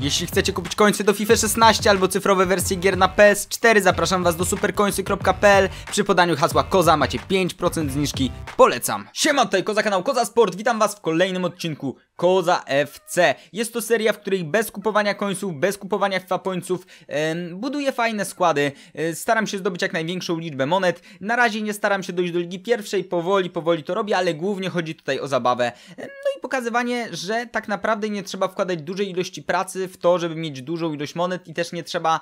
Jeśli chcecie kupić końce do FIFA 16 albo cyfrowe wersje gier na PS4, zapraszam Was do superkońcy.pl. Przy podaniu hasła KOZA macie 5% zniżki. Polecam. Siema, tutaj Koza kanał Koza Sport. Witam Was w kolejnym odcinku Koza FC. Jest to seria, w której bez kupowania końców, bez kupowania FIFA pońców yy, buduję fajne składy. Yy, staram się zdobyć jak największą liczbę monet. Na razie nie staram się dojść do ligi pierwszej. Powoli, powoli to robię, ale głównie chodzi tutaj o zabawę. Yy, no i pokazywanie, że tak naprawdę nie trzeba wkładać dużej ilości pracy w to, żeby mieć dużą ilość monet i też nie trzeba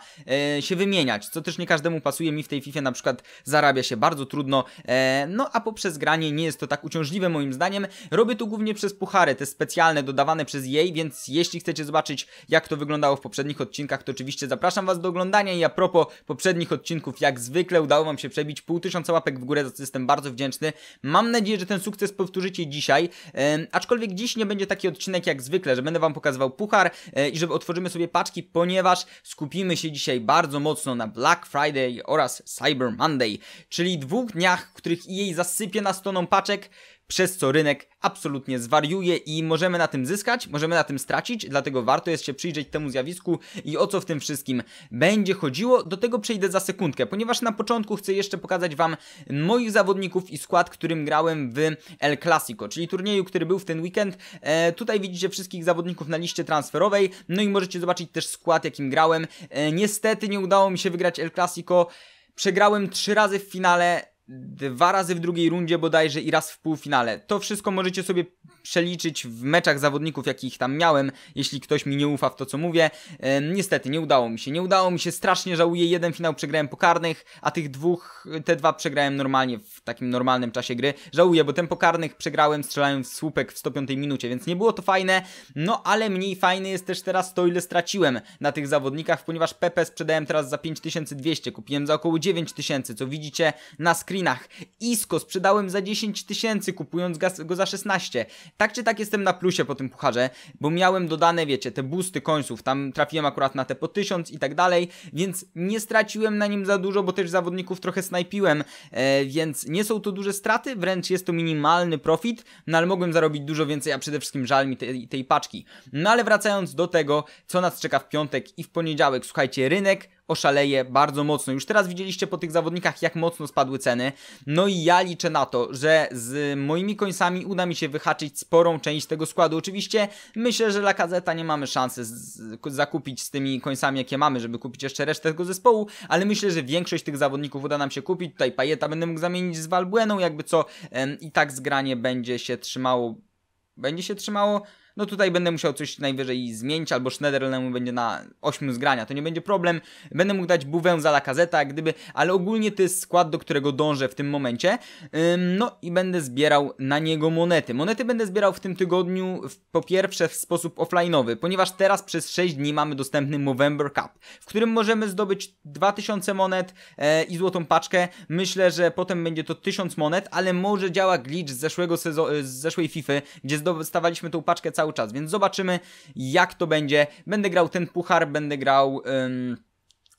e, się wymieniać, co też nie każdemu pasuje. Mi w tej FIFA na przykład zarabia się bardzo trudno, e, no a poprzez granie nie jest to tak uciążliwe moim zdaniem. Robię to głównie przez puchary, te specjalne dodawane przez jej, więc jeśli chcecie zobaczyć jak to wyglądało w poprzednich odcinkach, to oczywiście zapraszam Was do oglądania i a propos poprzednich odcinków, jak zwykle udało Wam się przebić pół tysiąca łapek w górę, za co jestem bardzo wdzięczny. Mam nadzieję, że ten sukces powtórzycie dzisiaj, e, aczkolwiek dziś nie będzie taki odcinek jak zwykle, że będę Wam pokazywał puchar e, i żeby otworzymy sobie paczki, ponieważ skupimy się dzisiaj bardzo mocno na Black Friday oraz Cyber Monday, czyli dwóch dniach, w których jej zasypie na stoną paczek, przez co rynek absolutnie zwariuje i możemy na tym zyskać, możemy na tym stracić, dlatego warto jest się przyjrzeć temu zjawisku i o co w tym wszystkim będzie chodziło. Do tego przejdę za sekundkę, ponieważ na początku chcę jeszcze pokazać Wam moich zawodników i skład, którym grałem w El Clasico, czyli turnieju, który był w ten weekend. E, tutaj widzicie wszystkich zawodników na liście transferowej, no i możecie zobaczyć też skład, jakim grałem. E, niestety nie udało mi się wygrać El Clasico, przegrałem trzy razy w finale, dwa razy w drugiej rundzie bodajże i raz w półfinale. To wszystko możecie sobie przeliczyć w meczach zawodników, jakich tam miałem, jeśli ktoś mi nie ufa w to, co mówię. E, niestety, nie udało mi się. Nie udało mi się, strasznie żałuję. Jeden finał przegrałem po karnych, a tych dwóch, te dwa przegrałem normalnie, w takim normalnym czasie gry. Żałuję, bo ten po karnych przegrałem strzelając słupek w 105 minucie, więc nie było to fajne. No, ale mniej fajny jest też teraz to, ile straciłem na tych zawodnikach, ponieważ Pepe sprzedałem teraz za 5200, kupiłem za około 9000, co widzicie na screenach. Isco sprzedałem za 10 tysięcy, kupując go za 16. Tak czy tak jestem na plusie po tym pucharze, bo miałem dodane, wiecie, te busty końców, tam trafiłem akurat na te po 1000 i tak dalej, więc nie straciłem na nim za dużo, bo też zawodników trochę snajpiłem, e, więc nie są to duże straty, wręcz jest to minimalny profit, no ale mogłem zarobić dużo więcej, a przede wszystkim żal mi tej, tej paczki. No ale wracając do tego, co nas czeka w piątek i w poniedziałek, słuchajcie, rynek oszaleje bardzo mocno. Już teraz widzieliście po tych zawodnikach, jak mocno spadły ceny. No i ja liczę na to, że z moimi końcami uda mi się wyhaczyć sporą część tego składu. Oczywiście myślę, że Kazeta nie mamy szansy zakupić z tymi końcami, jakie mamy, żeby kupić jeszcze resztę tego zespołu, ale myślę, że większość tych zawodników uda nam się kupić. Tutaj Pajeta będę mógł zamienić z Valbueną, jakby co i tak zgranie będzie się trzymało będzie się trzymało no tutaj będę musiał coś najwyżej zmienić, albo mu będzie na 8 zgrania, to nie będzie problem, będę mógł dać Buwę za jak gdyby, ale ogólnie to jest skład, do którego dążę w tym momencie, no i będę zbierał na niego monety. Monety będę zbierał w tym tygodniu po pierwsze w sposób offline'owy, ponieważ teraz przez 6 dni mamy dostępny Movember Cup, w którym możemy zdobyć 2000 monet e, i złotą paczkę, myślę, że potem będzie to 1000 monet, ale może działa glitch z, zeszłego sezonu, z zeszłej FIFA, gdzie zdobywaliśmy tą paczkę cały cały czas, więc zobaczymy jak to będzie. Będę grał ten puchar, będę grał...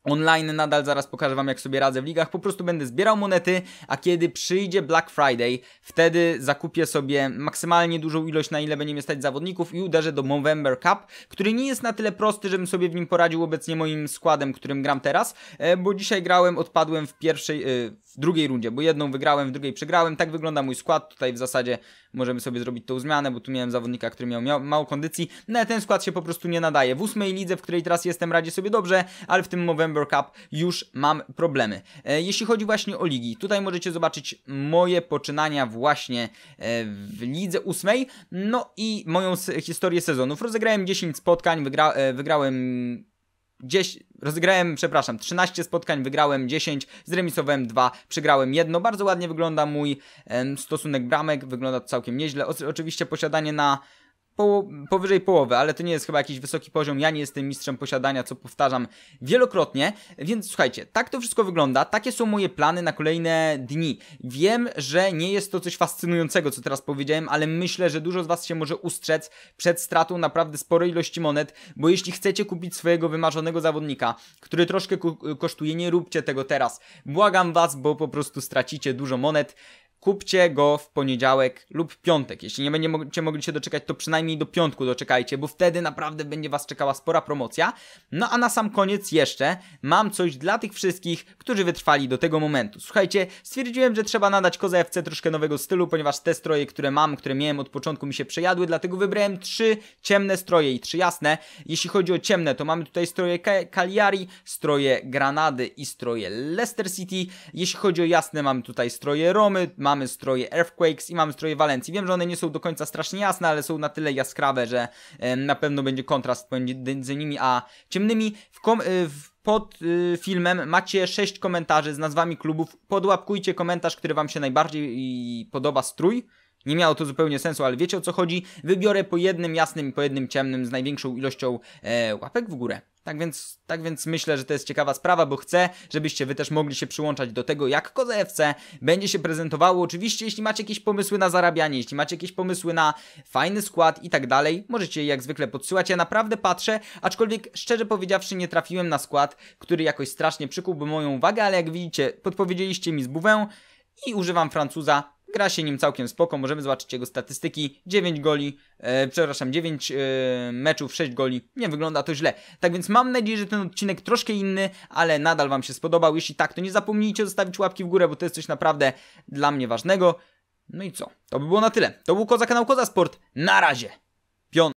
Online nadal zaraz pokażę Wam, jak sobie radzę w ligach. Po prostu będę zbierał monety, a kiedy przyjdzie Black Friday, wtedy zakupię sobie maksymalnie dużą ilość, na ile będzie mnie stać zawodników i uderzę do Movember Cup, który nie jest na tyle prosty, żebym sobie w nim poradził obecnie moim składem, którym gram teraz, e, bo dzisiaj grałem, odpadłem w pierwszej, e, w drugiej rundzie, bo jedną wygrałem, w drugiej przegrałem. Tak wygląda mój skład. Tutaj w zasadzie możemy sobie zrobić tą zmianę, bo tu miałem zawodnika, który miał, mało kondycji. No, ten skład się po prostu nie nadaje. W ósmej lidze, w której teraz jestem, radzi sobie dobrze, ale w tym Movember November Cup już mam problemy. E, jeśli chodzi właśnie o ligi, tutaj możecie zobaczyć moje poczynania właśnie e, w lidze ósmej, no i moją historię sezonów. Rozegrałem 10 spotkań, wygra e, wygrałem 10, rozegrałem, przepraszam, 13 spotkań, wygrałem 10, zremisowałem 2, przegrałem 1. Bardzo ładnie wygląda mój em, stosunek bramek, wygląda całkiem nieźle. O, oczywiście posiadanie na powyżej połowy, ale to nie jest chyba jakiś wysoki poziom. Ja nie jestem mistrzem posiadania, co powtarzam wielokrotnie. Więc słuchajcie, tak to wszystko wygląda. Takie są moje plany na kolejne dni. Wiem, że nie jest to coś fascynującego, co teraz powiedziałem, ale myślę, że dużo z Was się może ustrzec przed stratą naprawdę sporej ilości monet, bo jeśli chcecie kupić swojego wymarzonego zawodnika, który troszkę kosztuje, nie róbcie tego teraz. Błagam Was, bo po prostu stracicie dużo monet. Kupcie go w poniedziałek lub piątek. Jeśli nie będziecie mogli się doczekać, to przynajmniej do piątku doczekajcie, bo wtedy naprawdę będzie Was czekała spora promocja. No a na sam koniec jeszcze mam coś dla tych wszystkich, którzy wytrwali do tego momentu. Słuchajcie, stwierdziłem, że trzeba nadać FC troszkę nowego stylu, ponieważ te stroje, które mam, które miałem od początku mi się przejadły, dlatego wybrałem trzy ciemne stroje i trzy jasne. Jeśli chodzi o ciemne, to mamy tutaj stroje Cagliari, stroje Granady i stroje Leicester City. Jeśli chodzi o jasne, mamy tutaj stroje Romy, mamy mamy stroje Earthquakes i mamy stroje Walencji. Wiem, że one nie są do końca strasznie jasne, ale są na tyle jaskrawe, że na pewno będzie kontrast pomiędzy nimi a ciemnymi. W, kom- y, w pod y, filmem macie 6 komentarzy z nazwami klubów. Podłapkujcie komentarz, który Wam się najbardziej y, podoba strój nie miało to zupełnie sensu, ale wiecie o co chodzi? Wybiorę po jednym jasnym i po jednym ciemnym z największą ilością e, łapek w górę. Tak więc, tak więc myślę, że to jest ciekawa sprawa, bo chcę, żebyście wy też mogli się przyłączać do tego, jak Koza FC będzie się prezentowało. Oczywiście, jeśli macie jakieś pomysły na zarabianie, jeśli macie jakieś pomysły na fajny skład i tak dalej, możecie je jak zwykle podsyłać. Ja naprawdę patrzę, aczkolwiek szczerze powiedziawszy nie trafiłem na skład, który jakoś strasznie przykułby moją uwagę, ale jak widzicie, podpowiedzieliście mi z buwę i używam Francuza Gra się nim całkiem spoko, możemy zobaczyć jego statystyki. 9 goli, e, przepraszam, 9 e, meczów, 6 goli. Nie wygląda to źle. Tak więc mam nadzieję, że ten odcinek troszkę inny, ale nadal Wam się spodobał. Jeśli tak, to nie zapomnijcie zostawić łapki w górę, bo to jest coś naprawdę dla mnie ważnego. No i co? To by było na tyle. To był Koza Kanał Koza Sport. Na razie. Pion.